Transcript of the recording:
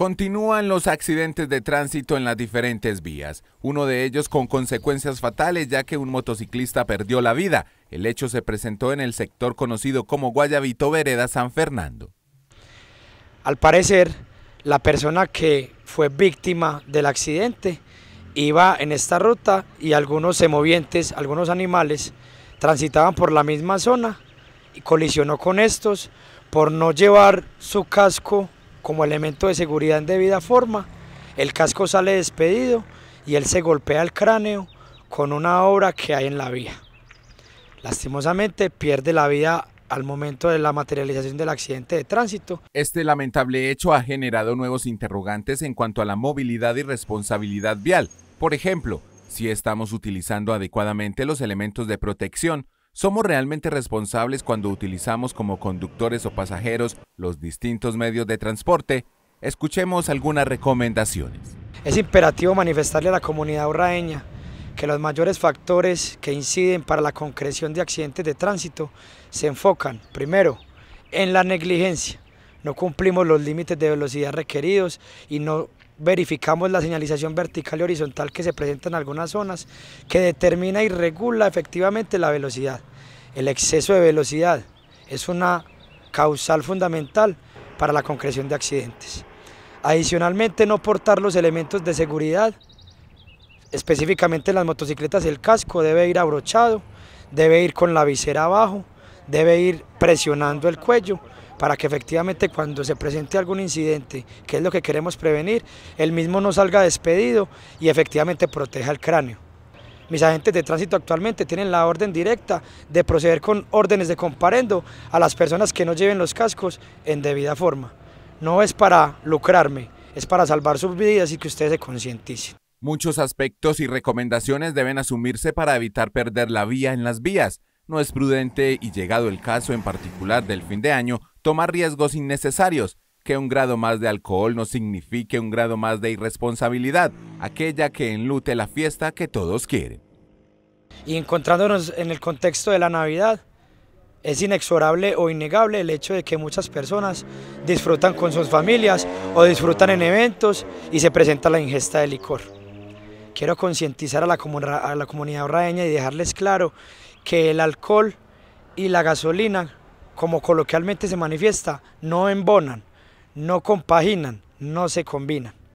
Continúan los accidentes de tránsito en las diferentes vías, uno de ellos con consecuencias fatales ya que un motociclista perdió la vida. El hecho se presentó en el sector conocido como Guayabito Vereda San Fernando. Al parecer, la persona que fue víctima del accidente iba en esta ruta y algunos semovientes, algunos animales, transitaban por la misma zona y colisionó con estos por no llevar su casco como elemento de seguridad en debida forma, el casco sale despedido y él se golpea el cráneo con una obra que hay en la vía. Lastimosamente pierde la vida al momento de la materialización del accidente de tránsito. Este lamentable hecho ha generado nuevos interrogantes en cuanto a la movilidad y responsabilidad vial. Por ejemplo, si estamos utilizando adecuadamente los elementos de protección, ¿Somos realmente responsables cuando utilizamos como conductores o pasajeros los distintos medios de transporte? Escuchemos algunas recomendaciones. Es imperativo manifestarle a la comunidad urraeña que los mayores factores que inciden para la concreción de accidentes de tránsito se enfocan, primero, en la negligencia. No cumplimos los límites de velocidad requeridos y no verificamos la señalización vertical y horizontal que se presenta en algunas zonas, que determina y regula efectivamente la velocidad. El exceso de velocidad es una causal fundamental para la concreción de accidentes. Adicionalmente, no portar los elementos de seguridad, específicamente las motocicletas el casco debe ir abrochado, debe ir con la visera abajo, debe ir presionando el cuello para que efectivamente cuando se presente algún incidente, que es lo que queremos prevenir, el mismo no salga despedido y efectivamente proteja el cráneo. Mis agentes de tránsito actualmente tienen la orden directa de proceder con órdenes de comparendo a las personas que no lleven los cascos en debida forma. No es para lucrarme, es para salvar sus vidas y que ustedes se concienticen. Muchos aspectos y recomendaciones deben asumirse para evitar perder la vía en las vías. No es prudente y llegado el caso en particular del fin de año, Toma riesgos innecesarios. Que un grado más de alcohol no signifique un grado más de irresponsabilidad, aquella que enlute la fiesta que todos quieren. Y encontrándonos en el contexto de la Navidad, es inexorable o innegable el hecho de que muchas personas disfrutan con sus familias o disfrutan en eventos y se presenta la ingesta de licor. Quiero concientizar a, la, comunidad orraeña y dejarles claro que el alcohol y la gasolina como coloquialmente se manifiesta, no embonan, no compaginan, no se combinan.